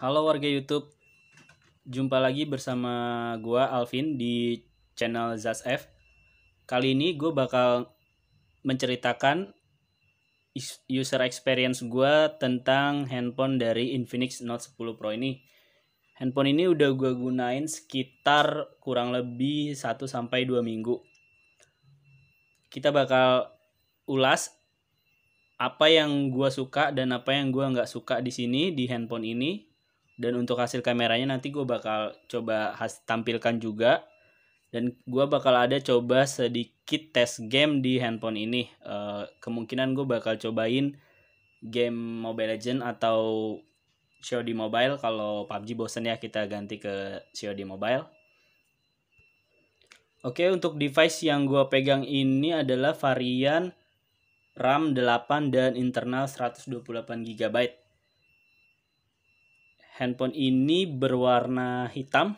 Halo warga YouTube. Jumpa lagi bersama gua Alvin di channel Zas F. Kali ini gue bakal menceritakan user experience gua tentang handphone dari Infinix Note 10 Pro ini. Handphone ini udah gue gunain sekitar kurang lebih 1 sampai 2 minggu. Kita bakal ulas apa yang gua suka dan apa yang gua nggak suka di sini di handphone ini dan untuk hasil kameranya nanti gue bakal coba has tampilkan juga dan gue bakal ada coba sedikit tes game di handphone ini uh, kemungkinan gue bakal cobain game Mobile Legend atau COD Mobile kalau PUBG bosen ya kita ganti ke COD Mobile Oke untuk device yang gue pegang ini adalah varian RAM 8 dan internal 128GB handphone ini berwarna hitam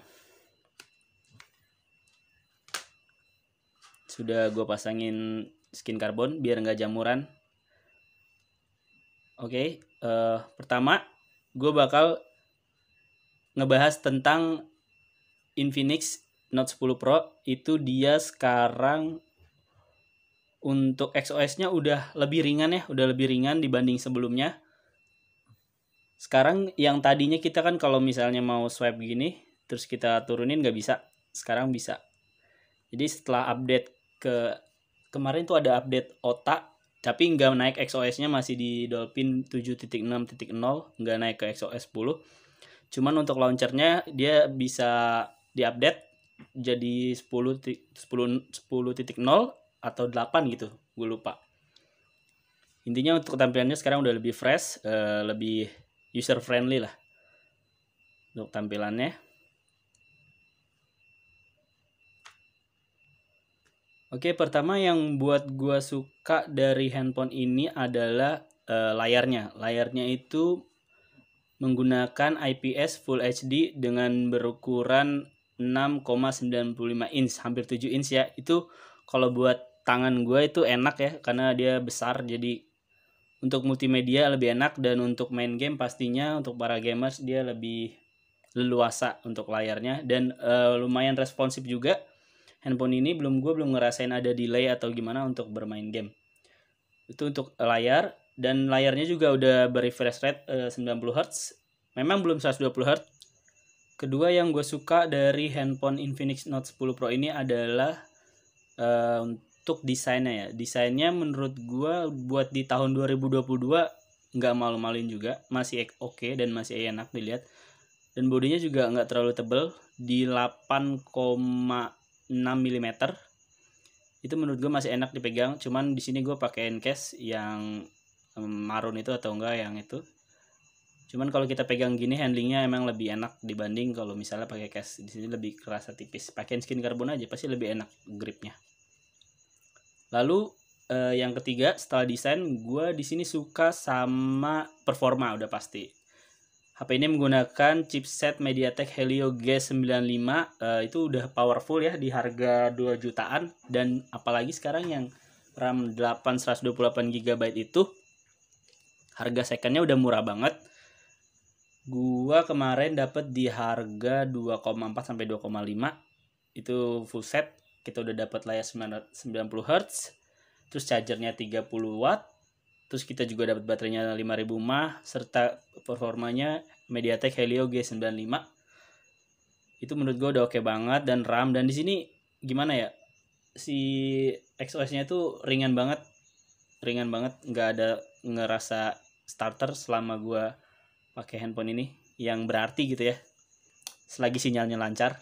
sudah gue pasangin skin karbon biar nggak jamuran oke okay, uh, eh, pertama gue bakal ngebahas tentang Infinix Note 10 Pro itu dia sekarang untuk XOS-nya udah lebih ringan ya, udah lebih ringan dibanding sebelumnya sekarang yang tadinya kita kan kalau misalnya mau swipe gini terus kita turunin nggak bisa sekarang bisa jadi setelah update ke kemarin tuh ada update otak tapi nggak naik XOS-nya masih di Dolphin 7.6.0 nggak naik ke XOS 10 cuman untuk launchernya dia bisa diupdate jadi 10 10 10.0 atau 8 gitu gue lupa intinya untuk tampilannya sekarang udah lebih fresh eh, lebih user friendly lah untuk tampilannya Oke, pertama yang buat gua suka dari handphone ini adalah uh, layarnya. Layarnya itu menggunakan IPS Full HD dengan berukuran 6,95 inch, hampir 7 inch ya. Itu kalau buat tangan gua itu enak ya karena dia besar jadi untuk multimedia lebih enak dan untuk main game pastinya untuk para gamers dia lebih leluasa untuk layarnya dan uh, lumayan responsif juga handphone ini belum gue belum ngerasain ada delay atau gimana untuk bermain game itu untuk layar dan layarnya juga udah berrefresh rate uh, 90 Hz memang belum 120 Hz kedua yang gue suka dari handphone Infinix Note 10 Pro ini adalah uh, untuk desainnya ya desainnya menurut gue buat di tahun 2022 nggak malu-maluin juga masih oke okay dan masih enak dilihat dan bodinya juga nggak terlalu tebel di 8,6 mm itu menurut gue masih enak dipegang cuman di sini gue pakai encase yang marun itu atau enggak yang itu cuman kalau kita pegang gini handlingnya emang lebih enak dibanding kalau misalnya pakai case di sini lebih kerasa tipis pakai skin karbon aja pasti lebih enak gripnya Lalu uh, yang ketiga setelah desain gue di sini suka sama performa udah pasti. HP ini menggunakan chipset MediaTek Helio G95 uh, eh, itu udah powerful ya di harga 2 jutaan dan apalagi sekarang yang RAM 8 128 GB itu harga secondnya udah murah banget. Gua kemarin dapat di harga 2,4 sampai 2,5 itu full set kita udah dapat layar 90 Hz, terus chargernya 30 watt, terus kita juga dapat baterainya 5000 mAh serta performanya MediaTek Helio G95. Itu menurut gue udah oke okay banget dan RAM dan di sini gimana ya? Si XOS-nya itu ringan banget. Ringan banget, nggak ada ngerasa starter selama gue pakai handphone ini yang berarti gitu ya. Selagi sinyalnya lancar.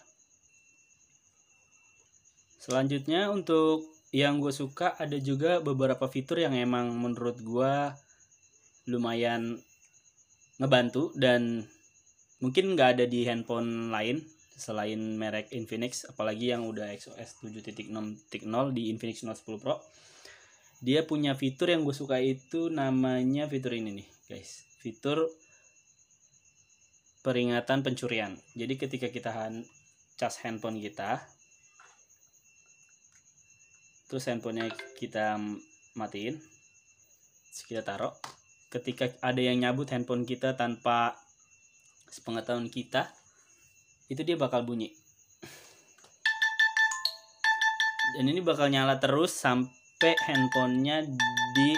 Selanjutnya untuk yang gue suka ada juga beberapa fitur yang emang menurut gue lumayan ngebantu dan mungkin nggak ada di handphone lain selain merek Infinix apalagi yang udah XOS 7.6.0 di Infinix Note 10 Pro dia punya fitur yang gue suka itu namanya fitur ini nih guys fitur peringatan pencurian jadi ketika kita han cas handphone kita terus handphonenya kita matiin terus kita taruh ketika ada yang nyabut handphone kita tanpa sepengetahuan kita itu dia bakal bunyi dan ini bakal nyala terus sampai handphonenya di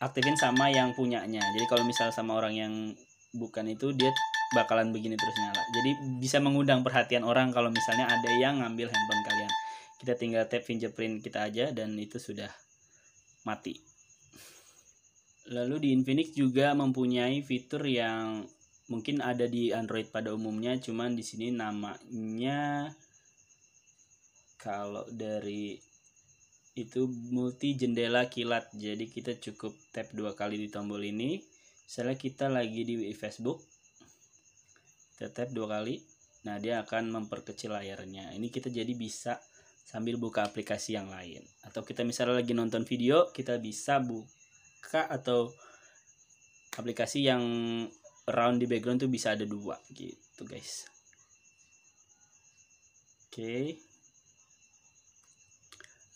aktifin sama yang punyanya jadi kalau misal sama orang yang bukan itu dia bakalan begini terus nyala jadi bisa mengundang perhatian orang kalau misalnya ada yang ngambil handphone kalian kita tinggal tap fingerprint kita aja dan itu sudah mati lalu di Infinix juga mempunyai fitur yang mungkin ada di Android pada umumnya cuman di sini namanya kalau dari itu multi jendela kilat jadi kita cukup tap dua kali di tombol ini misalnya kita lagi di Facebook kita tap dua kali nah dia akan memperkecil layarnya ini kita jadi bisa sambil buka aplikasi yang lain. Atau kita misalnya lagi nonton video, kita bisa buka atau aplikasi yang round di background tuh bisa ada dua gitu guys. Oke.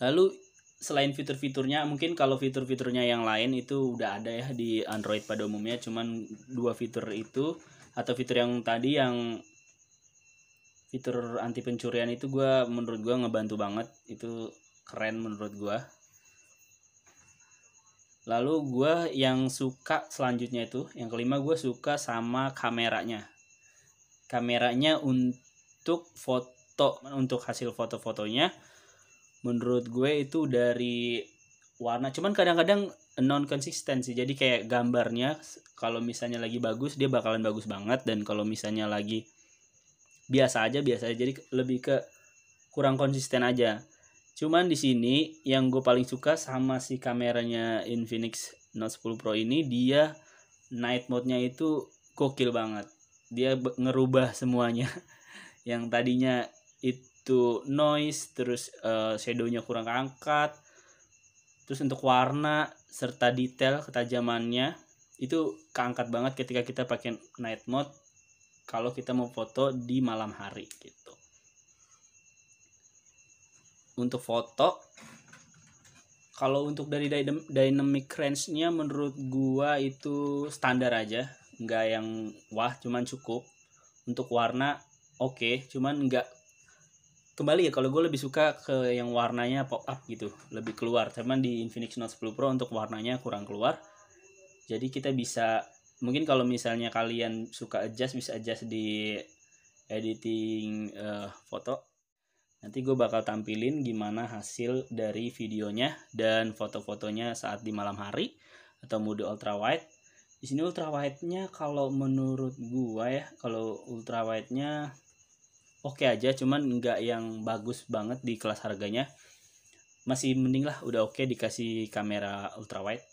Lalu selain fitur-fiturnya mungkin kalau fitur-fiturnya yang lain itu udah ada ya di Android pada umumnya cuman dua fitur itu atau fitur yang tadi yang fitur anti pencurian itu gue menurut gue ngebantu banget itu keren menurut gue lalu gue yang suka selanjutnya itu yang kelima gue suka sama kameranya kameranya untuk foto untuk hasil foto-fotonya menurut gue itu dari warna cuman kadang-kadang non konsisten sih jadi kayak gambarnya kalau misalnya lagi bagus dia bakalan bagus banget dan kalau misalnya lagi biasa aja biasa aja jadi lebih ke kurang konsisten aja cuman di sini yang gue paling suka sama si kameranya Infinix Note 10 Pro ini dia night mode-nya itu gokil banget dia ngerubah semuanya yang tadinya itu noise terus uh, shadownya kurang angkat terus untuk warna serta detail ketajamannya itu keangkat banget ketika kita pakai night mode kalau kita mau foto di malam hari gitu. Untuk foto kalau untuk dari dynamic range-nya menurut gua itu standar aja, nggak yang wah cuman cukup. Untuk warna oke, okay, cuman nggak kembali ya kalau gue lebih suka ke yang warnanya pop up gitu lebih keluar cuman di Infinix Note 10 Pro untuk warnanya kurang keluar jadi kita bisa mungkin kalau misalnya kalian suka adjust bisa adjust di editing uh, foto nanti gue bakal tampilin gimana hasil dari videonya dan foto-fotonya saat di malam hari atau mode ultra wide di sini ultra wide-nya kalau menurut gue ya kalau ultra wide-nya oke okay aja cuman nggak yang bagus banget di kelas harganya masih mending lah udah oke okay dikasih kamera ultra wide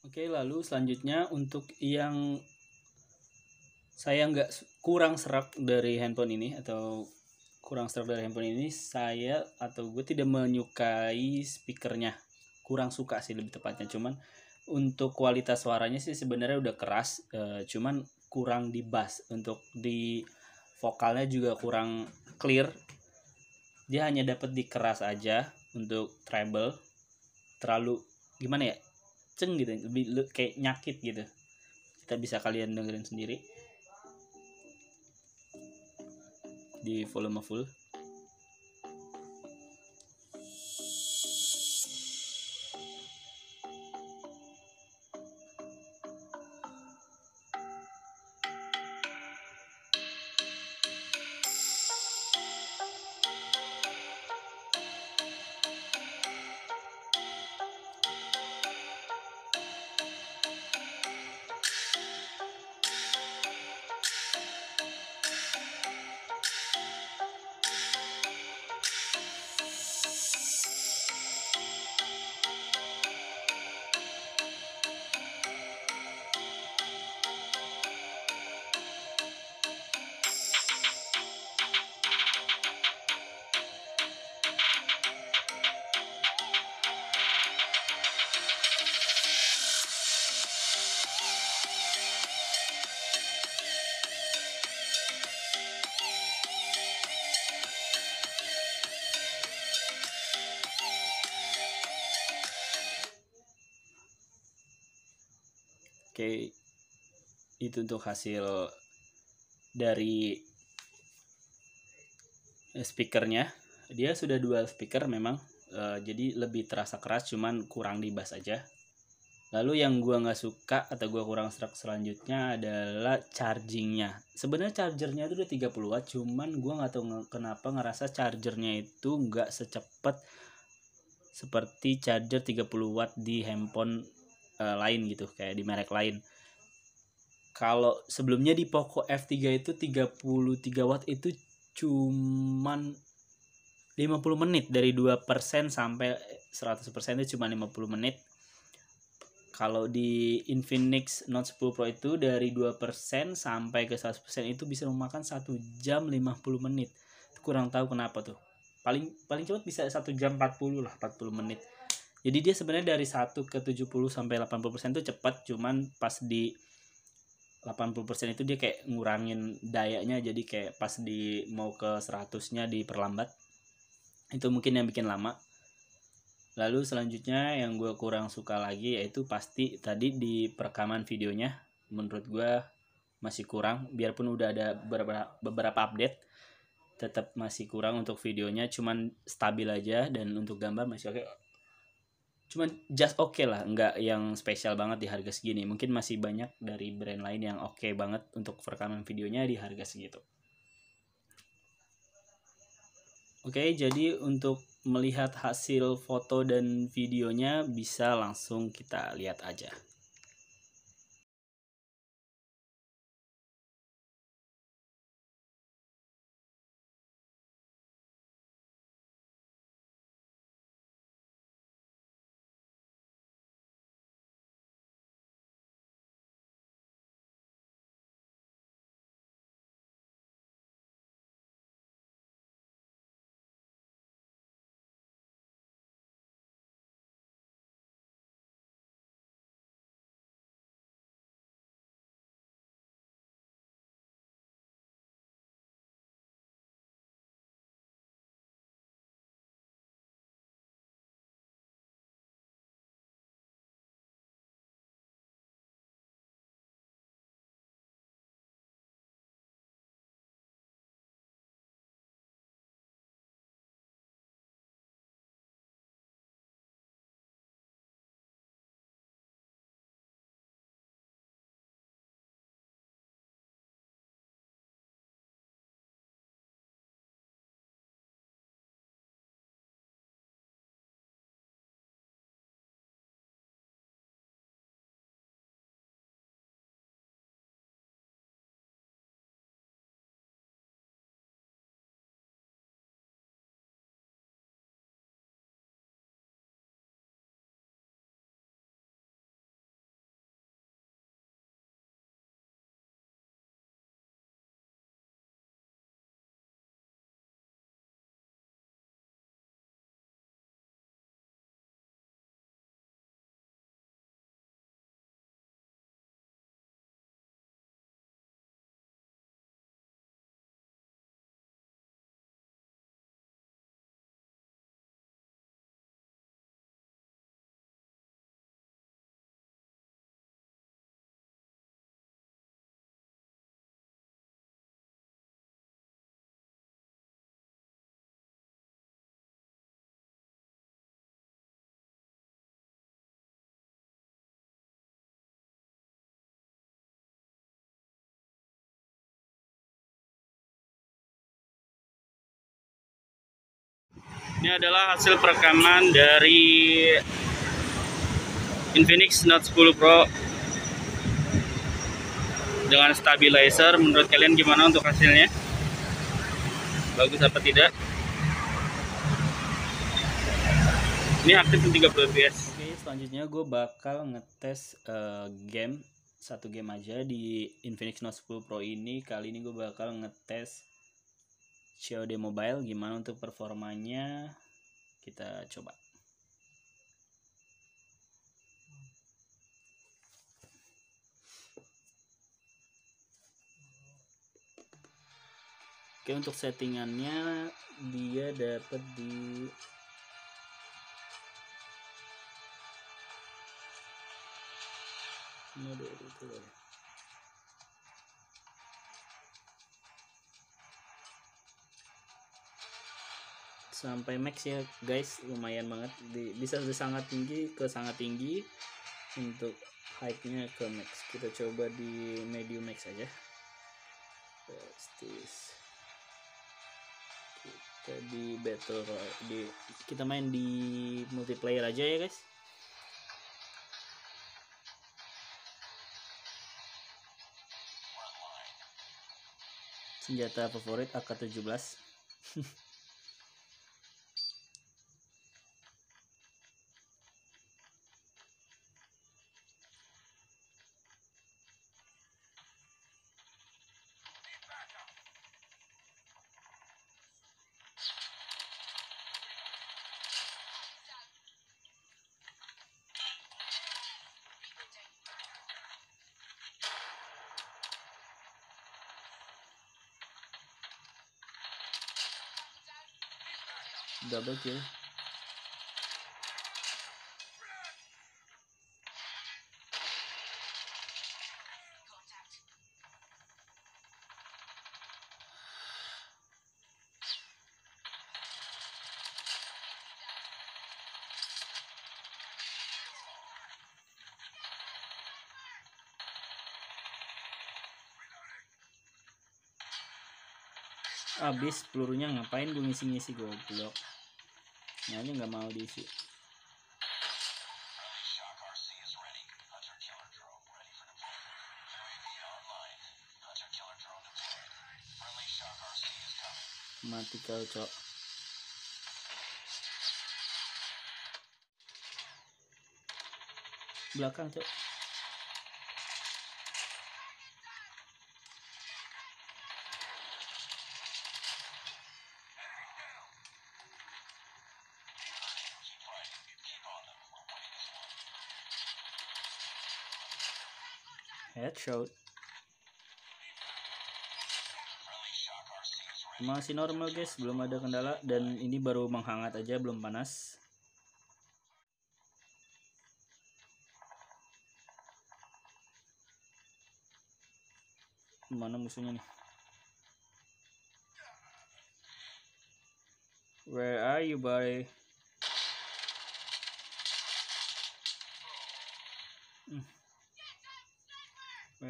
Oke, lalu selanjutnya untuk yang saya nggak kurang serap dari handphone ini atau kurang serap dari handphone ini, saya atau gue tidak menyukai speakernya. Kurang suka sih lebih tepatnya, cuman untuk kualitas suaranya sih sebenarnya udah keras, e, cuman kurang di bass untuk di vokalnya juga kurang clear. Dia hanya dapat di keras aja untuk treble. Terlalu gimana ya? ceng gitu lebih kayak nyakit gitu kita bisa kalian dengerin sendiri di volume full Oke, itu untuk hasil dari eh, speakernya. Dia sudah dual speaker memang, uh, jadi lebih terasa keras, cuman kurang di bass aja. Lalu yang gua nggak suka atau gua kurang serak selanjutnya adalah chargingnya. Sebenarnya chargernya itu udah 30 watt, cuman gua nggak tahu kenapa ngerasa chargernya itu nggak secepat seperti charger 30 watt di handphone uh, lain gitu kayak di merek lain kalau sebelumnya di Poco F3 itu 33 watt itu cuman 50 menit dari 2% sampai 100% itu cuma 50 menit. Kalau di Infinix Note 10 Pro itu dari 2% sampai ke 100% itu bisa memakan 1 jam 50 menit. Kurang tahu kenapa tuh. Paling paling cepat bisa 1 jam 40 lah, 40 menit. Jadi dia sebenarnya dari 1 ke 70 sampai 80% itu cepat, cuman pas di 80% itu dia kayak ngurangin dayanya jadi kayak pas di mau ke 100-nya diperlambat. Itu mungkin yang bikin lama. Lalu selanjutnya yang gue kurang suka lagi yaitu pasti tadi di perekaman videonya menurut gue masih kurang biarpun udah ada beberapa, beberapa update tetap masih kurang untuk videonya cuman stabil aja dan untuk gambar masih oke okay cuman just oke okay lah nggak yang spesial banget di harga segini mungkin masih banyak dari brand lain yang oke okay banget untuk rekaman videonya di harga segitu oke okay, jadi untuk melihat hasil foto dan videonya bisa langsung kita lihat aja Ini adalah hasil perekaman dari Infinix Note 10 Pro dengan stabilizer. Menurut kalian gimana untuk hasilnya? Bagus apa tidak? Ini aktif 30 fps. Oke, selanjutnya gue bakal ngetes uh, game satu game aja di Infinix Note 10 Pro ini. Kali ini gue bakal ngetes COD Mobile gimana untuk performanya kita coba Oke untuk settingannya dia dapat di Ini itu ya. sampai max ya guys lumayan banget di, bisa dari sangat tinggi ke sangat tinggi untuk high-nya ke max kita coba di medium max aja Prestige kita di battle di kita main di multiplayer aja ya guys senjata favorit AK-17 double kill abis pelurunya ngapain gue ngisi-ngisi goblok nah ini nggak mau diisi mati kau cok belakang cok headshot masih normal guys belum ada kendala dan ini baru menghangat aja belum panas mana musuhnya nih where are you buddy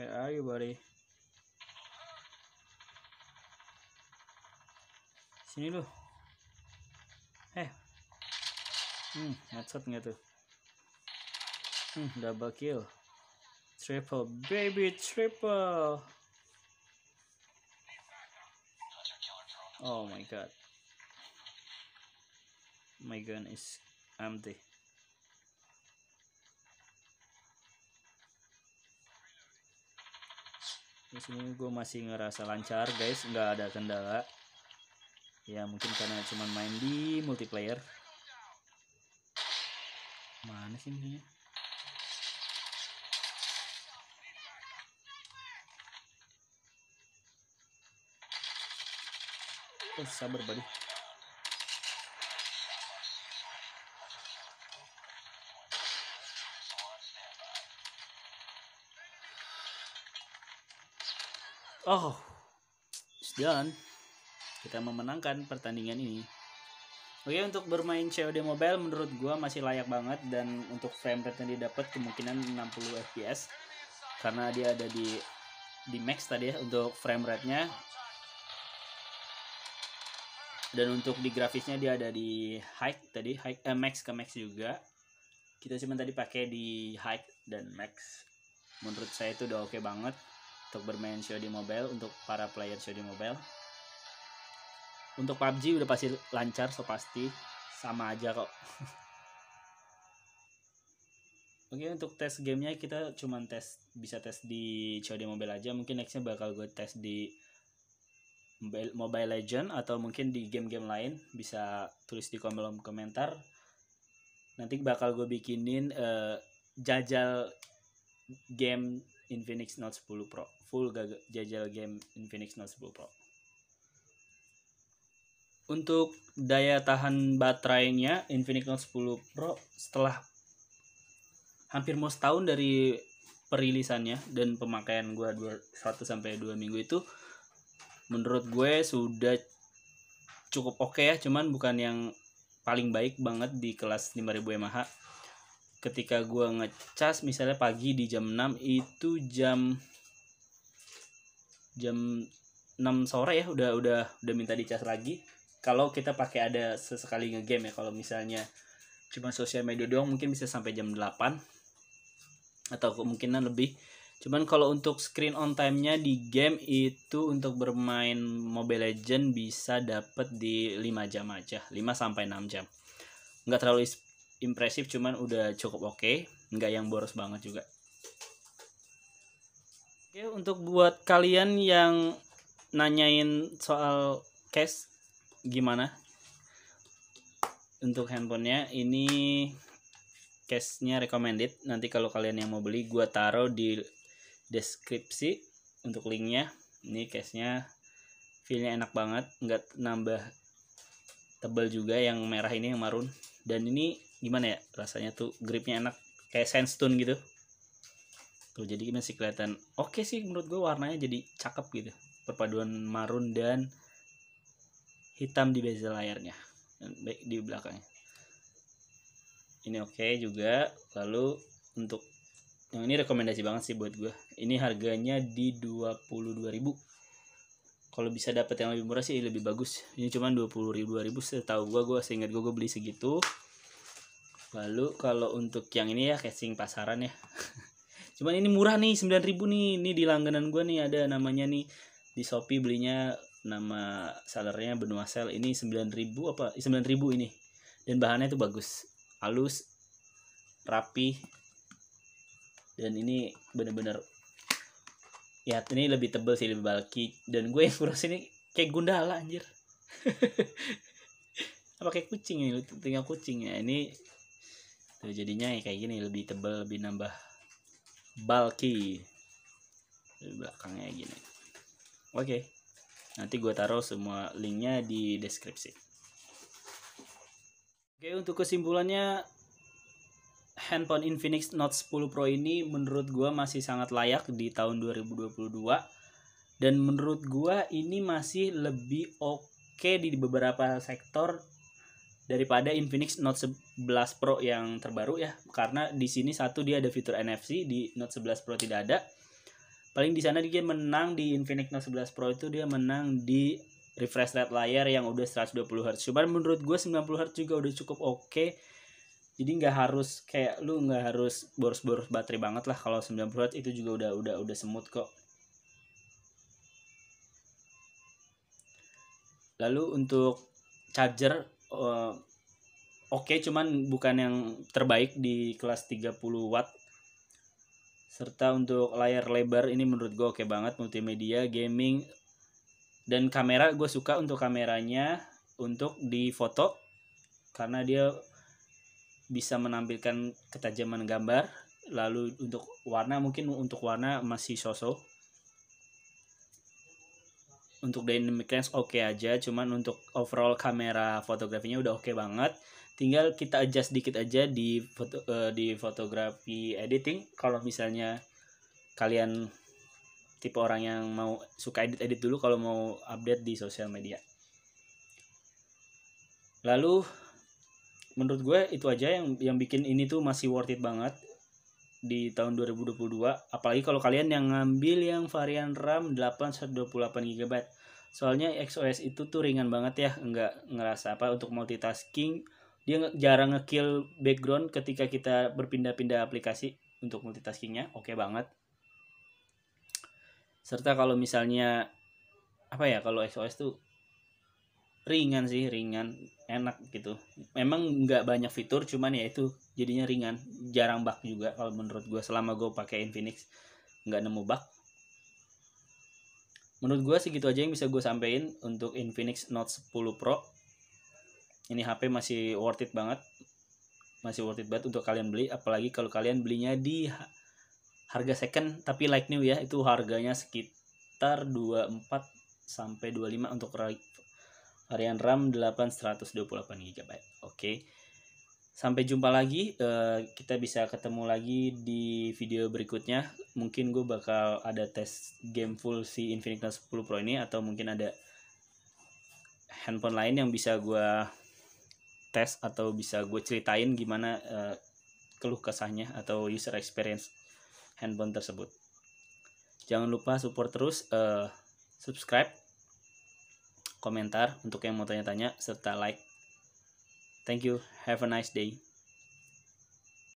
Where are you, buddy? Sini lu. Eh. Hmm, headshot nggak tuh? Hmm, double kill. Triple, baby, triple. Oh my god. My gun is empty. di sini gue masih ngerasa lancar guys nggak ada kendala ya mungkin karena cuma main di multiplayer mana sih misinya oh eh, sabar buddy Oh, it's done. Kita memenangkan pertandingan ini. Oke, untuk bermain COD Mobile menurut gua masih layak banget dan untuk frame rate yang didapat kemungkinan 60 FPS karena dia ada di di max tadi ya untuk frame rate-nya. Dan untuk di grafisnya dia ada di high tadi, high eh, max ke max juga. Kita cuma tadi pakai di high dan max. Menurut saya itu udah oke okay banget untuk bermain COD Mobile untuk para player COD Mobile. Untuk PUBG udah pasti lancar so pasti sama aja kok. Oke okay, untuk tes gamenya kita cuman tes bisa tes di COD Mobile aja mungkin nextnya bakal gue tes di Mobile, Legend atau mungkin di game-game lain bisa tulis di kolom komentar nanti bakal gue bikinin uh, jajal game Infinix Note 10 Pro full jajal game Infinix Note 10 Pro. Untuk daya tahan baterainya Infinix Note 10 Pro setelah hampir mau setahun dari perilisannya dan pemakaian gue 1 sampai 2 minggu itu menurut gue sudah cukup oke okay ya cuman bukan yang paling baik banget di kelas 5000 mAh ketika gue ngecas misalnya pagi di jam 6 itu jam jam 6 sore ya udah udah udah minta dicas lagi kalau kita pakai ada sesekali ngegame ya kalau misalnya cuma sosial media doang mungkin bisa sampai jam 8 atau kemungkinan lebih cuman kalau untuk screen on time-nya di game itu untuk bermain Mobile Legend bisa dapat di 5 jam aja 5 sampai 6 jam nggak terlalu impresif cuman udah cukup oke okay. nggak yang boros banget juga Oke, untuk buat kalian yang nanyain soal case gimana untuk handphonenya ini case-nya recommended nanti kalau kalian yang mau beli gua taruh di deskripsi untuk linknya ini case-nya feelnya enak banget nggak nambah tebel juga yang merah ini yang marun dan ini gimana ya rasanya tuh gripnya enak kayak sandstone gitu tuh gitu. jadi masih kelihatan oke okay sih menurut gue warnanya jadi cakep gitu perpaduan marun dan hitam di bezel layarnya baik di belakangnya ini oke okay juga lalu untuk yang ini rekomendasi banget sih buat gue ini harganya di 22.000 kalau bisa dapat yang lebih murah sih lebih bagus ini cuma 22.000 20.000 setahu gue gue seingat gue gue beli segitu lalu kalau untuk yang ini ya casing pasaran ya cuman ini murah nih 9000 nih ini di langganan gue nih ada namanya nih di Shopee belinya nama sellernya Benua Sel ini 9000 apa 9000 eh, ini dan bahannya itu bagus halus rapi dan ini bener-bener ya ini lebih tebel sih lebih bulky dan gue yang kurus ini kayak gundala anjir apa kayak kucing ini tinggal kucing ya ini tuh jadinya ya kayak gini lebih tebel lebih nambah bulky di belakangnya gini oke okay. nanti gue taruh semua linknya di deskripsi oke okay, untuk kesimpulannya handphone Infinix Note 10 Pro ini menurut gue masih sangat layak di tahun 2022 dan menurut gue ini masih lebih oke okay di beberapa sektor daripada Infinix Note 11 Pro yang terbaru ya karena di sini satu dia ada fitur NFC di Note 11 Pro tidak ada paling di sana dia menang di Infinix Note 11 Pro itu dia menang di refresh rate layar yang udah 120 Hz cuman menurut gue 90 Hz juga udah cukup oke okay. jadi nggak harus kayak lu nggak harus boros-boros baterai banget lah kalau 90 Hz itu juga udah udah udah semut kok lalu untuk charger uh, oke okay, cuman bukan yang terbaik di kelas 30 watt serta untuk layar lebar ini menurut gue oke okay banget multimedia gaming dan kamera gue suka untuk kameranya untuk di foto karena dia bisa menampilkan ketajaman gambar lalu untuk warna mungkin untuk warna masih sosok untuk dynamic range oke okay aja cuman untuk overall kamera fotografinya udah oke okay banget tinggal kita adjust sedikit aja di foto uh, di fotografi editing kalau misalnya kalian tipe orang yang mau suka edit-edit dulu kalau mau update di sosial media lalu menurut gue itu aja yang yang bikin ini tuh masih worth it banget di tahun 2022 apalagi kalau kalian yang ngambil yang varian RAM 8 128 GB soalnya XOS itu tuh ringan banget ya nggak ngerasa apa untuk multitasking dia jarang ngekill background ketika kita berpindah-pindah aplikasi untuk multitaskingnya oke okay banget serta kalau misalnya apa ya kalau XOS tuh ringan sih ringan enak gitu memang nggak banyak fitur cuman ya itu jadinya ringan jarang bug juga kalau menurut gue selama gue pakai Infinix nggak nemu bug menurut gue segitu aja yang bisa gue sampaikan untuk Infinix Note 10 Pro ini HP masih worth it banget masih worth it banget untuk kalian beli apalagi kalau kalian belinya di harga second tapi like new ya itu harganya sekitar 24 sampai 25 untuk varian RAM 8 128GB. Oke. Sampai jumpa lagi, eh, kita bisa ketemu lagi di video berikutnya. Mungkin gue bakal ada tes game full si Infinix Note 10 Pro ini atau mungkin ada handphone lain yang bisa gue tes atau bisa gue ceritain gimana eh, keluh kesahnya atau user experience handphone tersebut. Jangan lupa support terus, eh, subscribe komentar untuk yang mau tanya-tanya, serta like. Thank you. Have a nice day.